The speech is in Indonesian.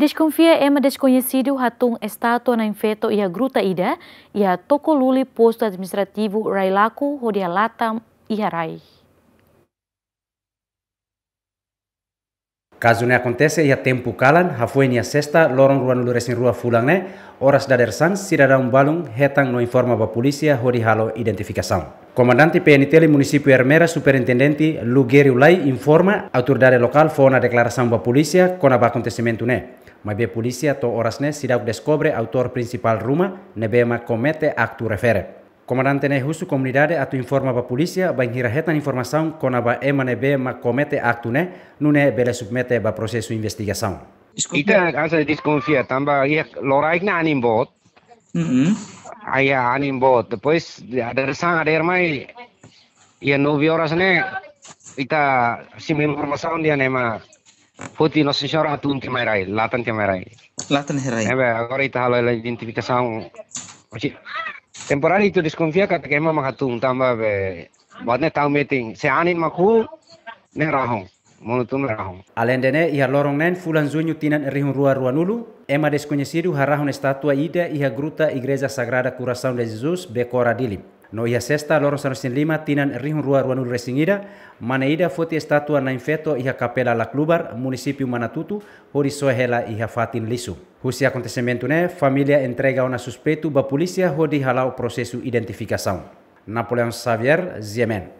Desconfia é uma desconhecido ratum estátua na infeto e a Gruta Ida e a Tokoluli posto administrativo Railaku Horialata Rai. Caso ne acontece ia tempo kalan hafuen ia sesta lorong ruan luresin rua fulang ne oras dadersan sidadam balung hetang no informa ba polícia hori halo identificação. Comandante PNTL município Hermera, superintendente Lugeri Ulai, informa autor local lokal fona declaração ba polícia com a acontecimento ne. Mas be polícia to oras ne sidak descobre autor principal ruma ma komete aktu refere comandante Nehu, su comunidade atu informa ba polícia ba enhirahetan informação kona ba emanebe ma komete acto ne, nune bele submete ba processo investigação. Ita asa desconfia tamba ia loraik na animbot. Mm-hmm. Aya animbot. Depois ada sang ada mai ia novi horas ne ita sim informação dia nema Foti Nossa Senhora atun que mai rai, latan que Latan herai. Ebe agora ita halo identificação temporari itu diskonfia ka kema makatung tambah be badne tahu meeting se anin makhu ne rahong monutum rahong além de ne lorong nen fulan junho tinan rihun rua rua nulu ema desconhecido harrahon estátua ida e gruta igreja sagrada coração de jesus becora dilim no ia sesta loro sin lima tinan rihun rua ruanul resingira mana ida foti estatua na infeto iha kapela la clubar municipio manatutu hori soehela iha fatin lisu husi acontecimento né familia entrega ona suspetu ba polisia hori halau prosesu identificação Napoleon Xavier Ziemen